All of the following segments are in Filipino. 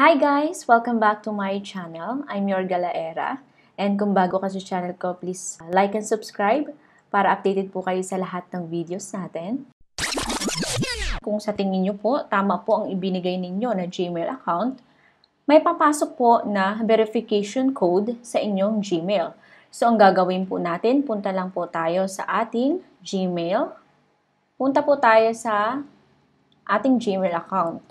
Hi guys! Welcome back to my channel. I'm your Galaera. And kung bago ka sa channel ko, please uh, like and subscribe para updated po kayo sa lahat ng videos natin. Kung sa tingin nyo po, tama po ang ibinigay ninyo na Gmail account, may papasok po na verification code sa inyong Gmail. So, ang gagawin po natin, punta lang po tayo sa ating Gmail. Punta po tayo sa ating Gmail account.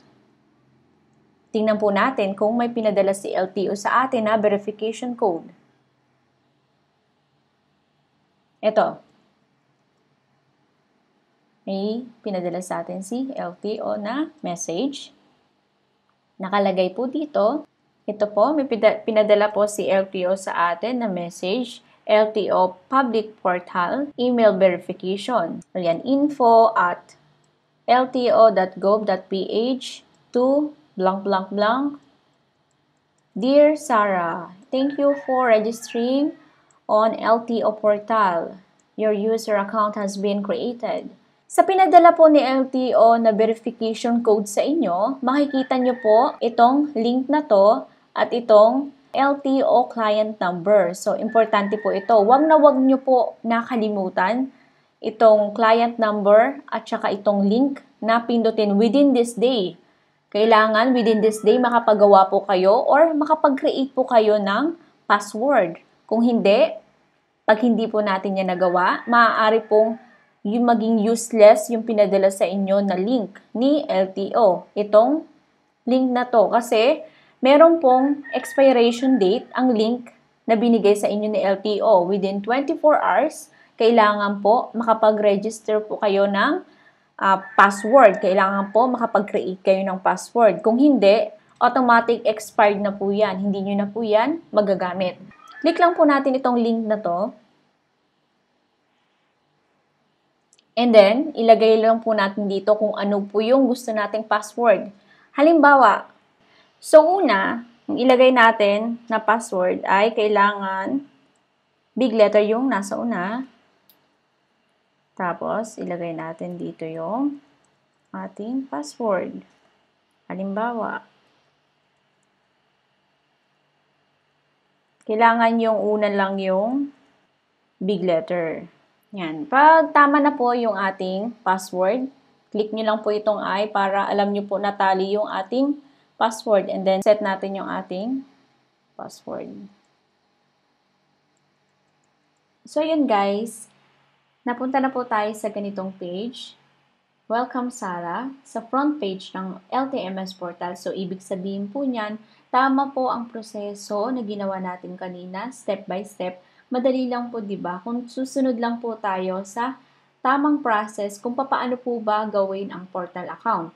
Tingnan po natin kung may pinadala si LTO sa atin na verification code. Ito. May pinadala sa atin si LTO na message. Nakalagay po dito. Ito po, may pinadala po si LTO sa atin na message. LTO Public Portal Email Verification. Ayan, info at lto.gov.ph to blank, blank, blank. Dear Sarah, thank you for registering on LTO portal. Your user account has been created. Sa pinadala po ni LTO na verification code sa inyo, makikita nyo po itong link na to at itong LTO client number. So, importante po ito. Huwag na huwag nyo po nakalimutan itong client number at saka itong link na pindutin within this day. Kailangan within this day makapagawa po kayo or makapag-create po kayo ng password. Kung hindi, pag hindi po natin yan nagawa, maaari pong yung maging useless yung pinadala sa inyo na link ni LTO. Itong link na to kasi meron pong expiration date ang link na binigay sa inyo ni LTO. Within 24 hours, kailangan po makapag-register po kayo ng uh, password. Kailangan po makapag-create kayo ng password. Kung hindi, automatic expired na po yan. Hindi nyo na po yan magagamit. Click lang po natin itong link na to. And then, ilagay lang po natin dito kung ano po yung gusto nating password. Halimbawa, so una, ang ilagay natin na password ay kailangan big letter yung nasa una. Tapos, ilagay natin dito yung ating password. Halimbawa, kailangan yung una lang yung big letter. Yan. Pag tama na po yung ating password, click nyo lang po itong I para alam nyo po natali yung ating password. And then, set natin yung ating password. So, yun guys. Napunta na po tayo sa ganitong page. Welcome Sara sa front page ng LTMS portal. So, ibig sabihin po niyan, tama po ang proseso na ginawa natin kanina, step by step. Madali lang po, di ba? Kung susunod lang po tayo sa tamang process kung paano po ba gawin ang portal account.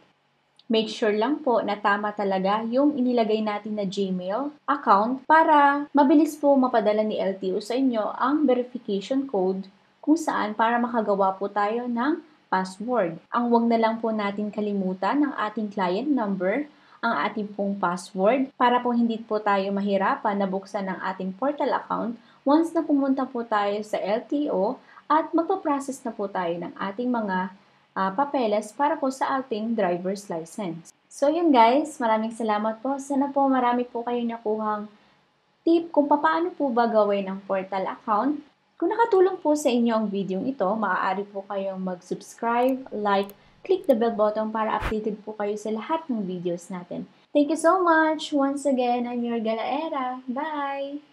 Make sure lang po na tama talaga yung inilagay natin na Gmail account para mabilis po mapadala ni LTO sa inyo ang verification code kung saan para makagawa po tayo ng password. Ang wag na lang po natin kalimutan ang ating client number, ang ating pong password para po hindi po tayo mahirapan na buksan ang ating portal account once na pumunta po tayo sa LTO at magpa-process na po tayo ng ating mga uh, papeles para po sa ating driver's license. So yun guys, maraming salamat po. Sana po marami po kayong nakuhang tip kung paano po ba gawin ang portal account kung nakatulong po sa inyo ang video ito, maaari po kayong mag-subscribe, like, click the bell button para updated po kayo sa lahat ng videos natin. Thank you so much! Once again, I'm your Galaera. Bye!